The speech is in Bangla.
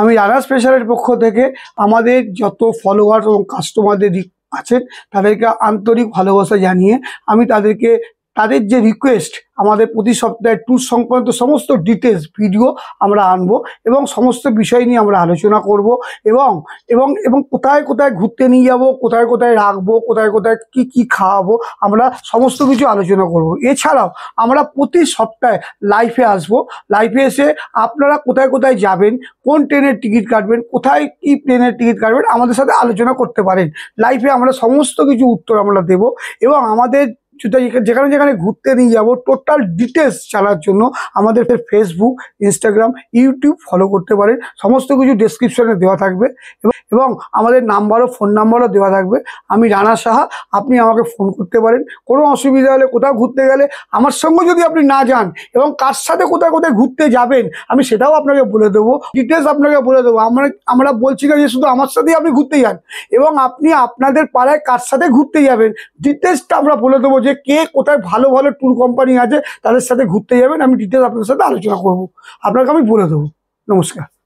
আমি রানা স্পেশালের পক্ষ থেকে আমাদের যত ফলোয়ার এবং কাস্টমারদের আছেন তাদেরকে আন্তরিক ভালোবাসা জানিয়ে আমি তাদেরকে তাদের যে রিকোয়েস্ট আমাদের প্রতি সপ্তাহে ট্যুর সংক্রান্ত সমস্ত ডিটেলস ভিডিও আমরা আনবো এবং সমস্ত বিষয় নিয়ে আমরা আলোচনা করব এবং এবং এবং কোথায় কোথায় ঘুরতে নিয়ে যাব কোথায় কোথায় রাখবো কোথায় কোথায় কি কি খাওয়াবো আমরা সমস্ত কিছু আলোচনা করব এছাড়াও আমরা প্রতি সপ্তাহে লাইফে আসব লাইফে এসে আপনারা কোথায় কোথায় যাবেন কোন ট্রেনের টিকিট কাটবেন কোথায় কি প্লেনের টিকিট কাটবেন আমাদের সাথে আলোচনা করতে পারেন লাইফে আমরা সমস্ত কিছু উত্তর আমরা দেব এবং আমাদের যেখানে যেখানে ঘুরতে নিয়ে যাব টোটাল ডিটেলস জানার জন্য আমাদের ফেসবুক ইনস্টাগ্রাম ইউটিউব ফলো করতে পারেন সমস্ত কিছু ডিসক্রিপশনে দেওয়া থাকবে এবং আমাদের নাম্বারও ফোন নাম্বারও দেওয়া থাকবে আমি রানা সাহা আপনি আমাকে ফোন করতে পারেন কোনো অসুবিধা হলে কোথাও ঘুরতে গেলে আমার সঙ্গে যদি আপনি না যান এবং কার সাথে কোথায় কোথায় ঘুরতে যাবেন আমি সেটাও আপনাকে বলে দেবো ডিটেলস আপনাকে বলে দেবো আমরা আমরা বলছি না যে শুধু আমার সাথেই আপনি ঘুরতে যান এবং আপনি আপনাদের পাড়ায় কার সাথে ঘুরতে যাবেন ডিটেলসটা আমরা বলে দেবো যে যে কে কোথায় ভালো ভালো ট্যুর কোম্পানি আছে তাদের সাথে ঘুরতে যাবেন আমি ডিটেলস আপনার সাথে আলোচনা করব আপনাকে আমি বলে দেবো নমস্কার